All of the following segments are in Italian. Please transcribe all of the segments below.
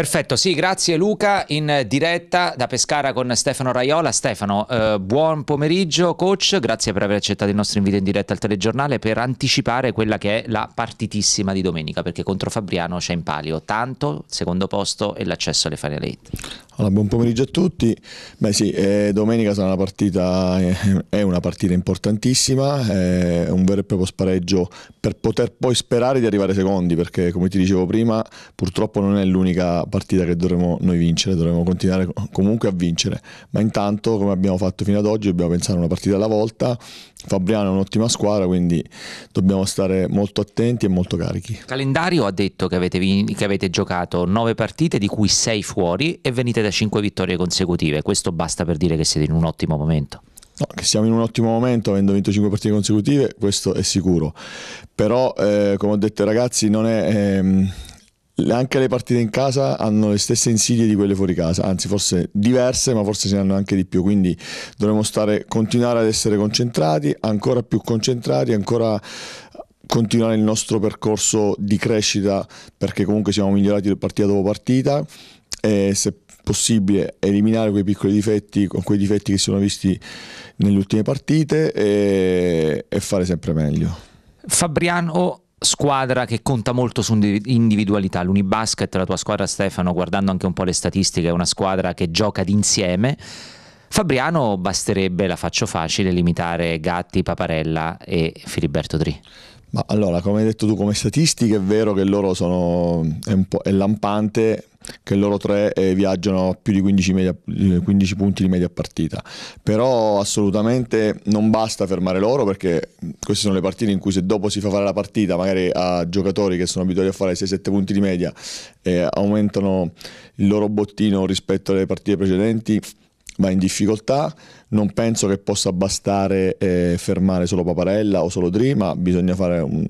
Perfetto, sì, grazie Luca in diretta da Pescara con Stefano Raiola. Stefano, eh, buon pomeriggio coach, grazie per aver accettato il nostro invito in diretta al telegiornale per anticipare quella che è la partitissima di domenica, perché contro Fabriano c'è in palio tanto, secondo posto e l'accesso alle Final 8. Allora, buon pomeriggio a tutti. Beh sì, eh, domenica sarà una partita, eh, è una partita importantissima, è eh, un vero e proprio spareggio per poter poi sperare di arrivare secondi, perché come ti dicevo prima, purtroppo non è l'unica partita che dovremo noi vincere, dovremo continuare comunque a vincere. Ma intanto, come abbiamo fatto fino ad oggi, dobbiamo pensare a una partita alla volta. Fabriano è un'ottima squadra, quindi dobbiamo stare molto attenti e molto carichi. Calendario ha detto che avete, che avete giocato 9 partite, di cui 6 fuori, e venite da da 5 vittorie consecutive. Questo basta per dire che siete in un ottimo momento. No, che siamo in un ottimo momento, avendo vinto 5 partite consecutive, questo è sicuro. Però, eh, come ho detto ragazzi, non è... Ehm anche le partite in casa hanno le stesse insidie di quelle fuori casa, anzi forse diverse, ma forse ce ne hanno anche di più, quindi dovremmo stare, continuare ad essere concentrati, ancora più concentrati, ancora continuare il nostro percorso di crescita perché comunque siamo migliorati partita dopo partita e se possibile eliminare quei piccoli difetti con quei difetti che si sono visti nelle ultime partite e, e fare sempre meglio. Fabriano squadra che conta molto su individualità. L'Unibasket, la tua squadra Stefano, guardando anche un po' le statistiche, è una squadra che gioca d'insieme. Fabriano basterebbe, la faccio facile, limitare Gatti, Paparella e Filiberto Dri. Ma allora, come hai detto tu, come statistica è vero che loro sono, è, è lampante che loro tre eh, viaggiano a più di 15, media, 15, eh, punti di media partita, però assolutamente non basta fermare loro perché mm, queste sono le partite in cui se dopo si fa fare la partita magari a giocatori che sono abituati a fare 6-7 punti di media eh, aumentano il loro bottino rispetto alle partite precedenti va in difficoltà, non penso che possa bastare eh, fermare solo Paparella o solo Dri, ma bisogna fare un,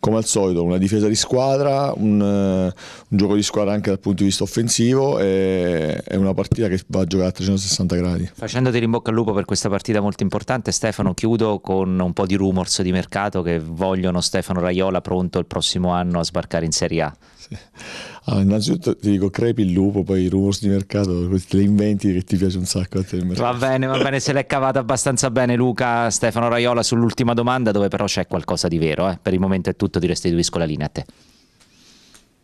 come al solito una difesa di squadra, un, eh, un, gioco di squadra anche dal punto di vista offensivo e è una partita che va a giocare a 360 gradi. Facendoti rimbocca al lupo per questa partita molto importante, Stefano chiudo con un po' di rumors di mercato che vogliono Stefano Raiola pronto il prossimo anno a sbarcare in Serie A. Sì. Allora, innanzitutto ti dico crepi il lupo, poi i rumors di mercato, le inventi che ti piace un sacco a te. Va bene, va bene, se l'è cavata abbastanza bene Luca, Stefano Raiola sull'ultima domanda dove però c'è qualcosa di vero, eh? per il momento è tutto, ti restituisco la linea a te.